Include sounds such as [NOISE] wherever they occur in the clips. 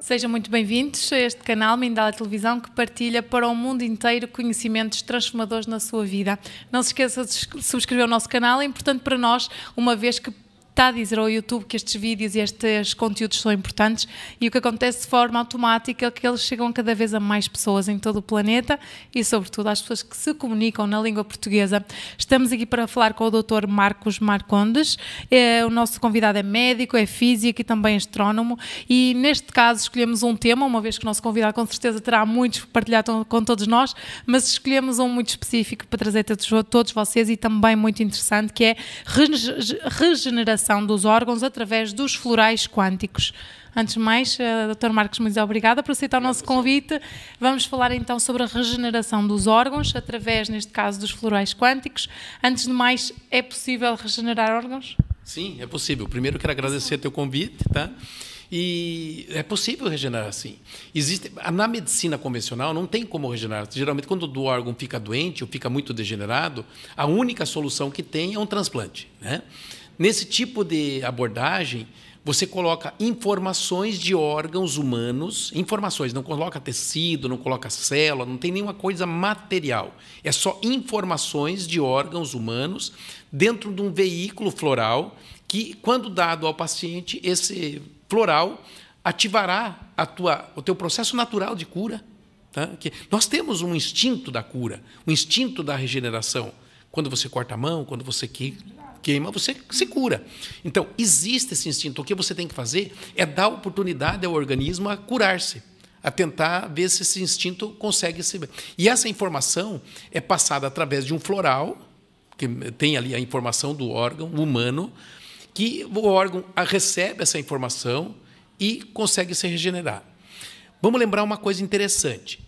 Sejam muito bem-vindos a este canal Mindala Televisão que partilha para o mundo inteiro conhecimentos transformadores na sua vida. Não se esqueça de subscrever o nosso canal, é importante para nós, uma vez que está a dizer ao YouTube que estes vídeos e estes conteúdos são importantes e o que acontece de forma automática é que eles chegam cada vez a mais pessoas em todo o planeta e sobretudo às pessoas que se comunicam na língua portuguesa. Estamos aqui para falar com o Dr. Marcos Marcondes, é, o nosso convidado é médico, é físico e também astrónomo e neste caso escolhemos um tema, uma vez que o nosso convidado com certeza terá muitos partilhar com todos nós, mas escolhemos um muito específico para trazer a todos vocês e também muito interessante que é regeneração dos órgãos através dos florais quânticos. Antes de mais, eh, Dr. Marcos, muito obrigada por aceitar o nosso convite. Vamos falar então sobre a regeneração dos órgãos, através, neste caso, dos florais quânticos. Antes de mais, é possível regenerar órgãos? Sim, é possível. Primeiro, quero agradecer o teu convite, tá? E é possível regenerar assim. Existe na medicina convencional não tem como regenerar. Geralmente quando o órgão fica doente ou fica muito degenerado, a única solução que tem é um transplante, né? Nesse tipo de abordagem, você coloca informações de órgãos humanos, informações, não coloca tecido, não coloca célula, não tem nenhuma coisa material. É só informações de órgãos humanos dentro de um veículo floral que, quando dado ao paciente, esse floral ativará tua, o teu processo natural de cura. Tá? Que nós temos um instinto da cura, um instinto da regeneração. Quando você corta a mão, quando você queima, você se cura. Então, existe esse instinto. O que você tem que fazer é dar oportunidade ao organismo a curar-se a tentar ver se esse instinto consegue se. E essa informação é passada através de um floral, que tem ali a informação do órgão humano, que o órgão recebe essa informação e consegue se regenerar. Vamos lembrar uma coisa interessante.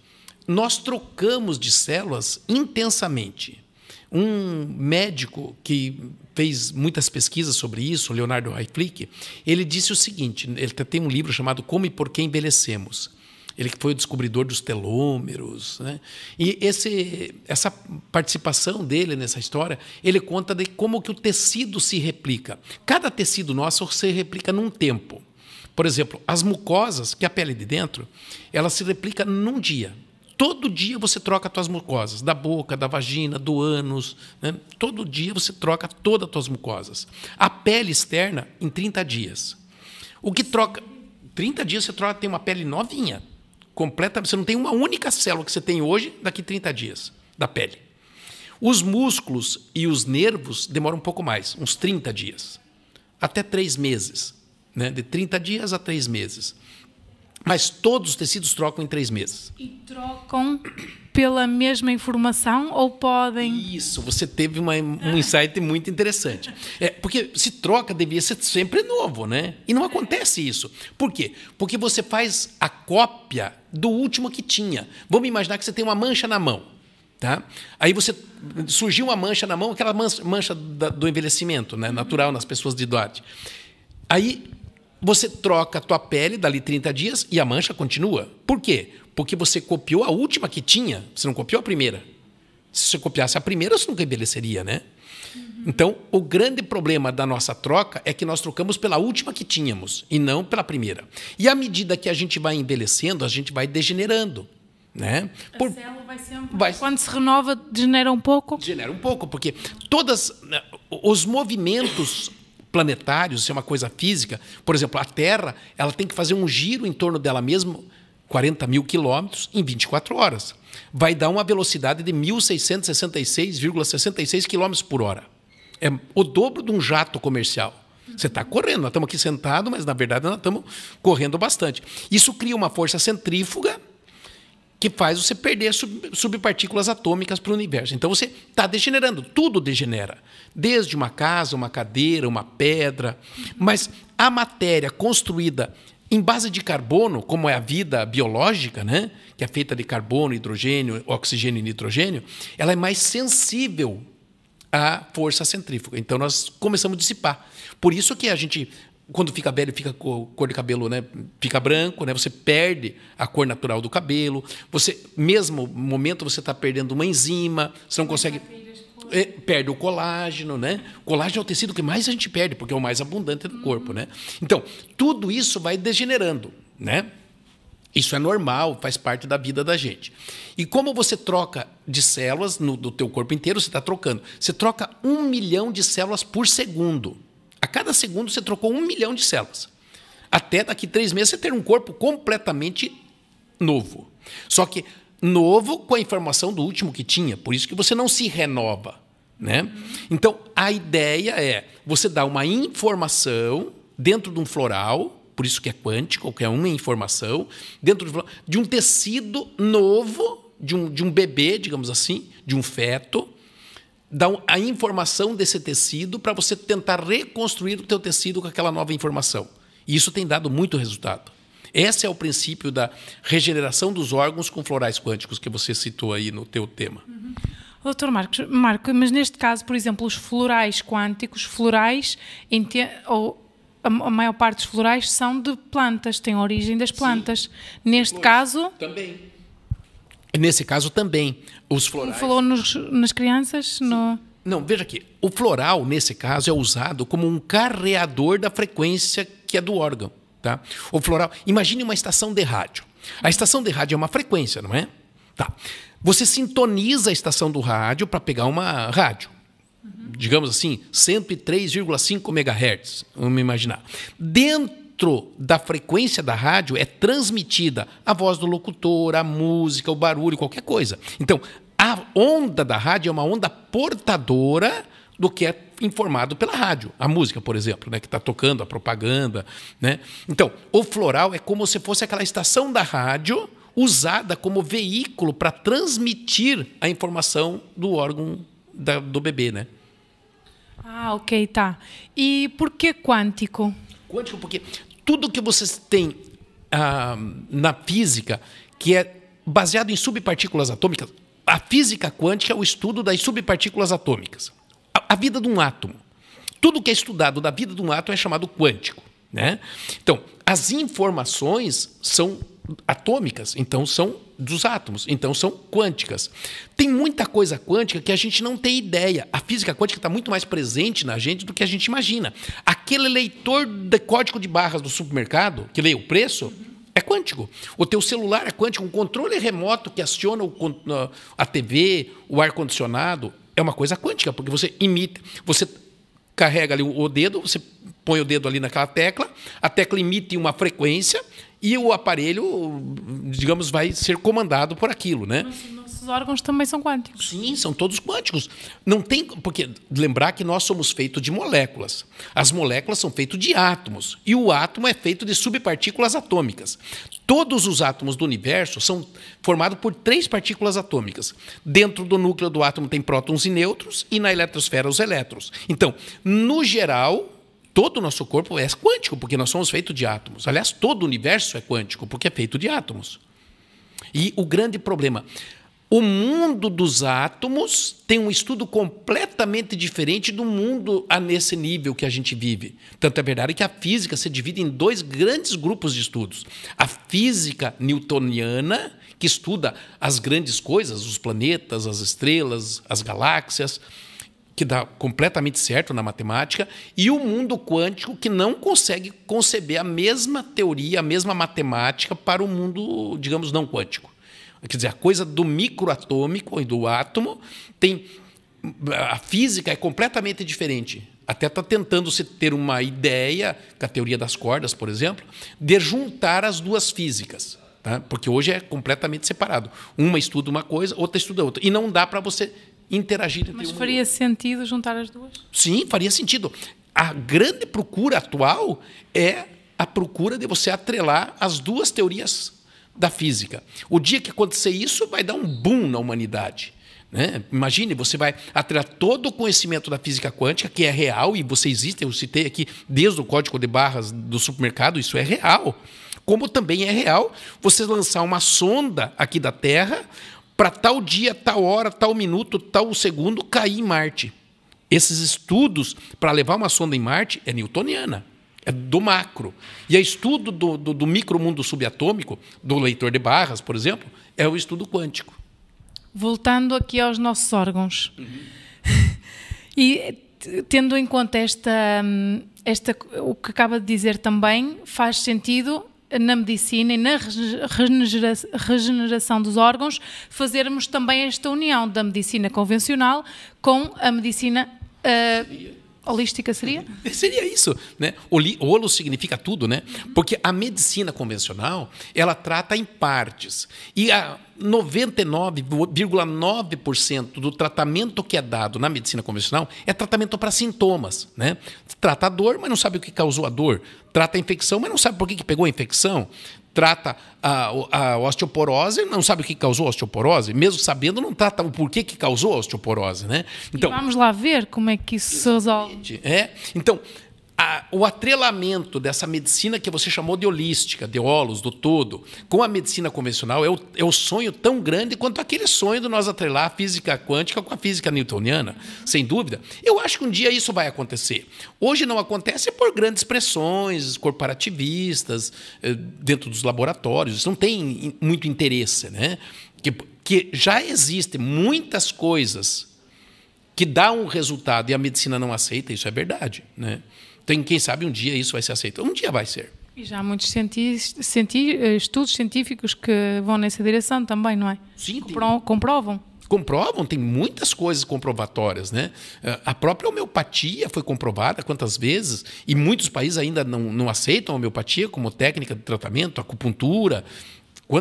Nós trocamos de células intensamente. Um médico que fez muitas pesquisas sobre isso, Leonardo Hayflick, ele disse o seguinte: ele tem um livro chamado Como e Por que Envelhecemos. Ele que foi o descobridor dos telômeros. Né? E esse, essa participação dele nessa história, ele conta de como que o tecido se replica. Cada tecido nosso se replica num tempo. Por exemplo, as mucosas, que é a pele de dentro, ela se replica num dia. Todo dia você troca as tuas mucosas, da boca, da vagina, do ânus. Né? Todo dia você troca todas as tuas mucosas. A pele externa em 30 dias. O que troca. 30 dias você troca, tem uma pele novinha. Completa, você não tem uma única célula que você tem hoje daqui 30 dias da pele. Os músculos e os nervos demoram um pouco mais, uns 30 dias. Até três meses. Né? De 30 dias a três meses. Mas todos os tecidos trocam em três meses. E trocam pela mesma informação ou podem. Isso, você teve uma, um insight muito interessante. É, porque se troca, devia ser sempre novo, né? E não acontece isso. Por quê? Porque você faz a cópia do último que tinha. Vamos imaginar que você tem uma mancha na mão. Tá? Aí você surgiu uma mancha na mão, aquela mancha, mancha da, do envelhecimento, né? natural nas pessoas de idade. Aí você troca a tua pele dali 30 dias e a mancha continua. Por quê? Porque você copiou a última que tinha, você não copiou a primeira. Se você copiasse a primeira, você nunca envelheceria, né? Uhum. Então, o grande problema da nossa troca é que nós trocamos pela última que tínhamos e não pela primeira. E à medida que a gente vai envelhecendo, a gente vai degenerando. Né? Por... vai um... Vai... Quando se renova, degenera um pouco? Degenera um pouco, porque todos né, os movimentos planetários, isso é uma coisa física. Por exemplo, a Terra ela tem que fazer um giro em torno dela mesma, 40 mil quilômetros, em 24 horas. Vai dar uma velocidade de 1.666,66 quilômetros por hora. É o dobro de um jato comercial. Você está correndo, nós estamos aqui sentados, mas na verdade nós estamos correndo bastante. Isso cria uma força centrífuga que faz você perder sub, subpartículas atômicas para o universo. Então você está degenerando, tudo degenera. Desde uma casa, uma cadeira, uma pedra. Mas a matéria construída em base de carbono, como é a vida biológica, né? que é feita de carbono, hidrogênio, oxigênio e nitrogênio, ela é mais sensível à força centrífuga. Então nós começamos a dissipar. Por isso que a gente quando fica velho, fica cor de cabelo, né? Fica branco, né? Você perde a cor natural do cabelo. Você, mesmo momento, você está perdendo uma enzima, você não consegue. É, perde o colágeno, né? Colágeno é o tecido que mais a gente perde, porque é o mais abundante do corpo, uhum. né? Então, tudo isso vai degenerando, né? Isso é normal, faz parte da vida da gente. E como você troca de células no, do teu corpo inteiro, você está trocando. Você troca um milhão de células por segundo. A cada segundo você trocou um milhão de células. Até daqui três meses você ter um corpo completamente novo. Só que novo com a informação do último que tinha. Por isso que você não se renova. Né? Então, a ideia é você dar uma informação dentro de um floral, por isso que é quântico, que é uma informação, dentro de um, tecido novo, de um, de um bebê, digamos assim, de um feto, dá a informação desse tecido para você tentar reconstruir o teu tecido com aquela nova informação. E isso tem dado muito resultado. Esse é o princípio da regeneração dos órgãos com florais quânticos que você citou aí no teu tema. Uhum. Doutor Marcos, Marco, mas neste caso, por exemplo, os florais quânticos, florais, ou a maior parte dos florais são de plantas, têm origem das plantas. Sim. Neste pois, caso... Também Nesse caso também, os florais. Falou nos, nas crianças? No... Não, veja aqui. O floral, nesse caso, é usado como um carreador da frequência que é do órgão. Tá? O floral. Imagine uma estação de rádio. A estação de rádio é uma frequência, não é? Tá. Você sintoniza a estação do rádio para pegar uma rádio. Uhum. Digamos assim, 103,5 MHz, vamos imaginar. Dentro dentro da frequência da rádio é transmitida a voz do locutor, a música, o barulho, qualquer coisa. Então, a onda da rádio é uma onda portadora do que é informado pela rádio. A música, por exemplo, né, que está tocando, a propaganda. Né? Então, o floral é como se fosse aquela estação da rádio usada como veículo para transmitir a informação do órgão da, do bebê. Né? Ah, ok, tá. E por que quântico? quântico, porque tudo que você tem ah, na física, que é baseado em subpartículas atômicas, a física quântica é o estudo das subpartículas atômicas. A, a vida de um átomo. Tudo que é estudado da vida de um átomo é chamado quântico. Né? Então, as informações são atômicas, então são dos átomos, então são quânticas. Tem muita coisa quântica que a gente não tem ideia. A física quântica está muito mais presente na gente do que a gente imagina. A aquele leitor de código de barras do supermercado, que lê o preço, é quântico. O teu celular é quântico. Um controle remoto que aciona o, ah, a TV, o ar-condicionado, é uma coisa quântica, porque você imita, você carrega ali o dedo, você põe o dedo ali naquela tecla, a tecla emite uma frequência e o aparelho, digamos, vai ser comandado por aquilo, né? Mas, nossos órgãos também são quânticos. Sim, são todos quânticos. Não tem porque lembrar que nós somos feitos de moléculas. As moléculas são feitas de átomos e o átomo é feito de subpartículas atômicas. Todos os átomos do universo são formados por três partículas atômicas. Dentro do núcleo do átomo tem prótons e nêutrons e na eletrosfera os elétrons. Então, no geral, todo o nosso corpo é quântico, porque nós somos feitos de átomos. Aliás, todo o universo é quântico, porque é feito de átomos. E o grande problema, o mundo dos átomos tem um estudo completamente diferente do mundo a nesse nível que a gente vive. Tanto é verdade que a física se divide em dois grandes grupos de estudos: a física newtoniana, que estuda as grandes coisas, os planetas, as estrelas, as galáxias, que dá completamente certo na matemática, e o mundo quântico, que não consegue conceber a mesma teoria, a mesma matemática para o mundo, digamos, não quântico. Quer dizer, a coisa do microatômico e do átomo tem. A física é completamente diferente. Até está tentando se ter uma ideia, com a teoria das cordas, por exemplo, de juntar as duas físicas. Tá? Porque hoje é completamente separado. Uma estuda uma coisa, outra estuda outra. E não dá para você interagir Mas faria sentido juntar as duas? Sim, faria sentido. A grande procura atual é a procura de você atrelar as duas teorias da física. O dia que acontecer isso, vai dar um boom na humanidade. Né? Imagine, você vai atrair todo o conhecimento da física quântica, que é real, e você existe, eu citei aqui desde o código de barras do supermercado, isso é real. Como também é real você lançar uma sonda aqui da Terra para tal dia, tal hora, tal minuto, tal segundo cair em Marte. Esses estudos para levar uma sonda em Marte é newtoniana. É do macro. E o é estudo do, do, do micromundo subatômico, do leitor de barras, por exemplo, é o estudo quântico. Voltando aqui aos nossos órgãos. Uhum. e tendo em conta esta, hum, esta, o que acaba de dizer também, faz sentido na medicina e na regeneração dos órgãos fazermos também esta união da medicina convencional com a medicina. Uh, holística seria? [LAUGHS] Seria isso, né? Holo significa tudo, né? Porque a medicina convencional, ela trata em partes. E a 99,9% do tratamento que é dado na medicina convencional é tratamento para sintomas, né? Trata a dor, mas não sabe o que causou a dor. Trata a infecção, mas não sabe por que, que pegou a infecção trata a, a, osteoporose, não sabe o que causou a osteoporose, mesmo sabendo, não trata o porquê que causou a osteoporose, né? Então, e vamos lá ver como é que isso se resolve. É, então, a, o atrelamento dessa medicina que você chamou de holística, de holos, do todo, com a medicina convencional é o, é o sonho tão grande quanto aquele sonho de nós atrelar a física quântica com a física newtoniana, sem dúvida. Eu acho que um dia isso vai acontecer. Hoje não acontece por grandes pressões corporativistas eh, dentro dos laboratórios. Isso não tem muito interesse, né? Que, que já existem muitas coisas que dão um resultado e a medicina não aceita, isso é verdade, né? Tem, então, quem sabe um dia isso vai ser aceito. Um dia vai ser. E já há muitos eh, estudos científicos que vão nessa direção também, não é? Sim. Compro, comprovam. Comprovam, tem muitas coisas comprovatórias, né? Eh, a própria homeopatia foi comprovada quantas vezes, e muitos países ainda não, não aceitam a homeopatia como técnica de tratamento, acupuntura,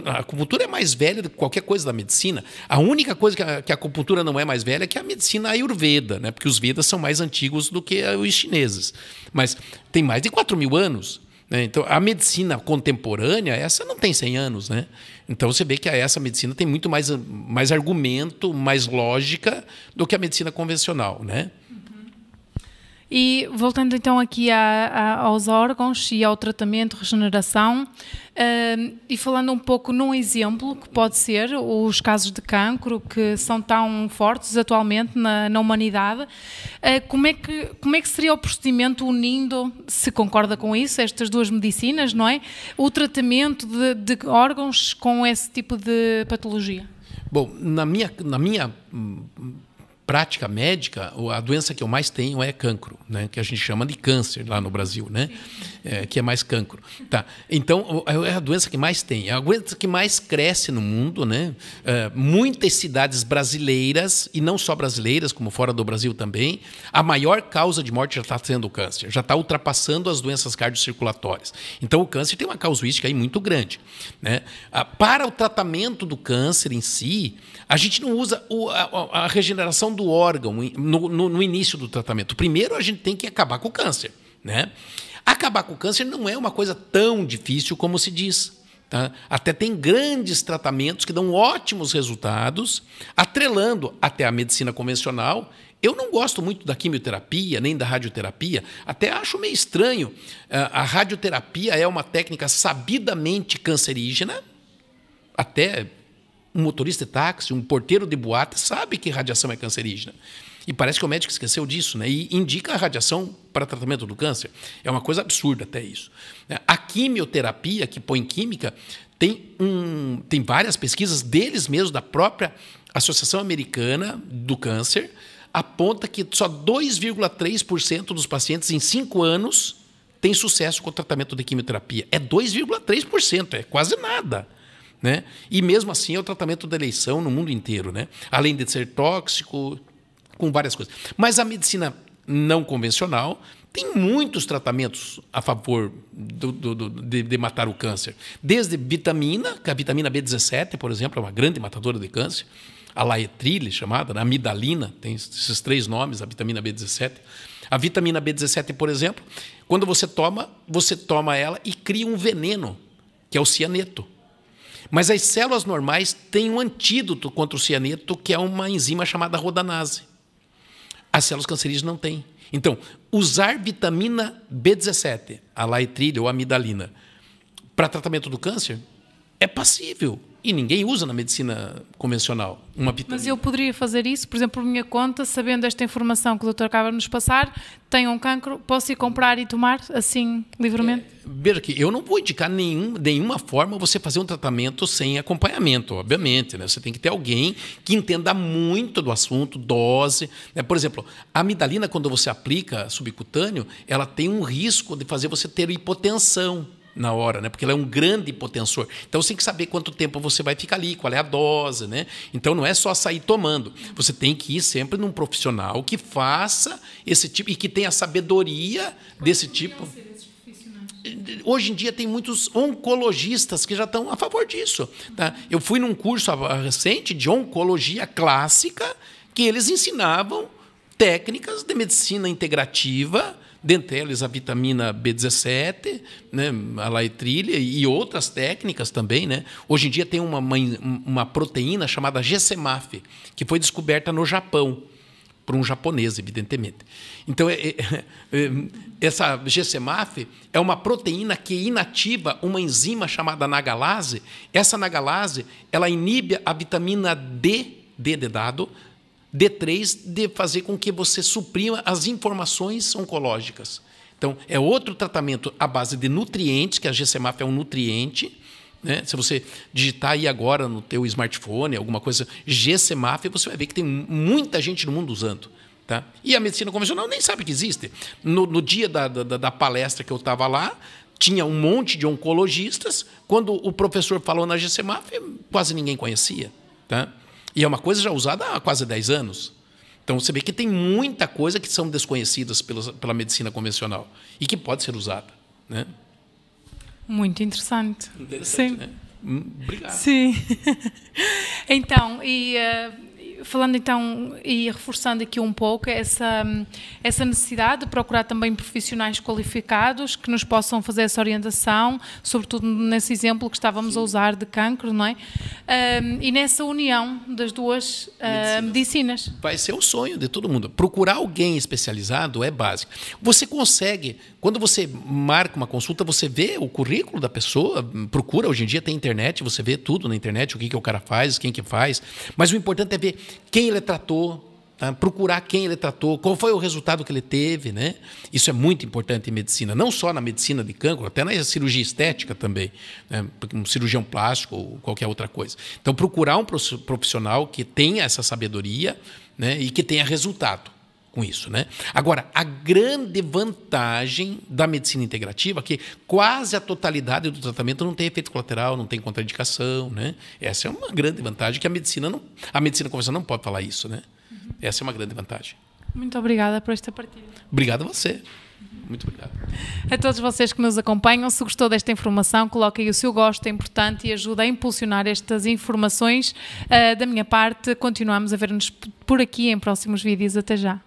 a acupuntura é mais velha do que qualquer coisa da medicina. A única coisa que a, que a acupuntura não é mais velha é que é a medicina ayurveda, né? porque os Vedas são mais antigos do que os chineses. Mas tem mais de 4 mil anos. Né? Então, a medicina contemporânea, essa não tem 100 anos. Né? Então, você vê que essa medicina tem muito mais, mais argumento, mais lógica do que a medicina convencional. Né? E voltando então aqui a, a, aos órgãos e ao tratamento, regeneração, uh, e falando um pouco num exemplo que pode ser os casos de cancro que são tão fortes atualmente na, na humanidade, uh, como, é que, como é que seria o procedimento unindo, se concorda com isso, estas duas medicinas, não é? O tratamento de, de órgãos com esse tipo de patologia? Bom, na minha, na minha prática médica, a doença que eu mais tenho é cancro, né? que a gente chama de câncer lá no Brasil, né? É, que é mais cancro. Tá. Então, é, é a doença que mais tem, é a doença que mais cresce no mundo. Né? É, muitas cidades brasileiras, e não só brasileiras, como fora do Brasil também, a maior causa de morte já está sendo o câncer, já está ultrapassando as doenças cardiocirculatórias. Então, o câncer tem uma casuística aí muito grande. Né? Para o tratamento do câncer em si, a gente não usa o, a, a regeneração do do órgão no, no, no início do tratamento. Primeiro, a gente tem que acabar com o câncer. Né? Acabar com o câncer não é uma coisa tão difícil como se diz. Tá? Até tem grandes tratamentos que dão ótimos resultados, atrelando até a medicina convencional. Eu não gosto muito da quimioterapia, nem da radioterapia, até acho meio estranho. Eh, a radioterapia é uma técnica sabidamente cancerígena, até um motorista de táxi, um porteiro de boate sabe que radiação é cancerígena. E parece que o médico esqueceu disso, né? E indica a radiação para tratamento do câncer. É uma coisa absurda até isso. Né? A quimioterapia, que põe química, tem, um, tem várias pesquisas deles mesmos, da própria Associação Americana do Câncer, aponta que só 2,3% dos pacientes em 5 anos têm sucesso com o tratamento de quimioterapia. É 2,3%, é quase nada. Né? E mesmo assim é o tratamento da eleição no mundo inteiro, né? além de ser tóxico, com várias coisas. Mas a medicina não convencional tem muitos tratamentos a favor do, do, do, de, de, matar o câncer. Desde vitamina, que a vitamina B17, por exemplo, é uma grande matadora de câncer. A laetrile, chamada, né? a amidalina, tem esses três nomes, a vitamina B17. A vitamina B17, por exemplo, quando você toma, você toma ela e cria um veneno, que é o cianeto. Mas as células normais têm um antídoto contra o cianeto, que é uma enzima chamada rodanase. As células cancerígenas não têm. Então, usar vitamina B17, a laetrile ou amidalina, para tratamento do câncer é passível e ninguém usa na medicina convencional uma vitamina. Mas eu poderia fazer isso, por exemplo, por minha conta, sabendo esta informação que o doutor acaba de nos passar, tenho um cancro, posso ir comprar e tomar assim, livremente? É, aqui, eu não vou indicar nenhum, nenhuma forma você fazer um tratamento sem acompanhamento, obviamente. Né? Você tem que ter alguém que entenda muito do assunto, dose. Né? Por exemplo, a amidalina, quando você aplica subcutâneo, ela tem um risco de fazer você ter hipotensão na hora, né? Porque ela é um grande potensor. Então você tem que saber quanto tempo você vai ficar ali, qual é a dose, né? Então não é só sair tomando. Você tem que ir sempre num profissional que faça esse tipo e que tenha sabedoria Pode desse é tipo. Né? Hoje em dia tem muitos oncologistas que já estão a favor disso. Tá? Eu fui num curso recente de oncologia clássica que eles ensinavam técnicas de medicina integrativa dentre elas a vitamina B17, né, a laetrilha e outras técnicas também. Né? Hoje em dia tem uma, uma proteína chamada GCMAF, que foi descoberta no Japão por um japonês, evidentemente. Então, é, é, é, essa GCMAF é uma proteína que inativa uma enzima chamada nagalase. Essa nagalase, ela inibe a vitamina D, D de dado, D3 de fazer com que você suprima as informações oncológicas. Então, é outro tratamento à base de nutrientes, que a GCMAF é um nutriente. Né? Se você digitar aí agora no teu smartphone, alguma coisa, GCMAF, você vai ver que tem muita gente no mundo usando. Tá? E a medicina convencional nem sabe que existe. No, no dia da, da, da palestra que eu estava lá, tinha um monte de oncologistas. Quando o professor falou na GCMAF, quase ninguém conhecia. Tá? E é uma coisa já usada há quase 10 anos. Então você vê que tem muita coisa que são desconhecidas pela, pela medicina convencional e que pode ser usada. Né? Muito interessante. interessante Sim. Né? Hum, obrigado. Sim. [LAUGHS] então, e. Uh falando então e reforçando aqui um pouco essa, essa necessidade de procurar também profissionais qualificados que nos possam fazer essa orientação, sobretudo nesse exemplo que estávamos Sim. a usar de cancro, não é? e nessa união das duas uh, medicinas. Vai ser o sonho de todo mundo. Procurar alguém especializado é básico. Você consegue, quando você marca uma consulta, você vê o currículo da pessoa, procura, hoje em dia tem internet, você vê tudo na internet, o que, que o cara faz, quem que faz, mas o importante é ver quem ele tratou, tá? procurar quem ele tratou, qual foi o resultado que ele teve. Né? Isso é muito importante em medicina, não só na medicina de câncer, até na cirurgia estética também, né? um cirurgião plástico ou qualquer outra coisa. Então, procurar um profissional que tenha essa sabedoria né? e que tenha resultado com isso, né? Agora, a grande vantagem da medicina integrativa é que quase a totalidade do tratamento não tem efeito colateral, não tem contraindicação, né? Essa é uma grande vantagem que a medicina não, a medicina convencional não pode falar isso, né? Uhum. Essa é uma grande vantagem. Muito obrigada por esta partilha. Obrigado a você. Muito obrigado. A todos vocês que nos acompanham, se gostou desta informação, coloquem o seu gosto, é importante e ajuda a impulsionar estas informações. Uh, da minha parte, continuamos a ver-nos por aqui em próximos vídeos. Até já.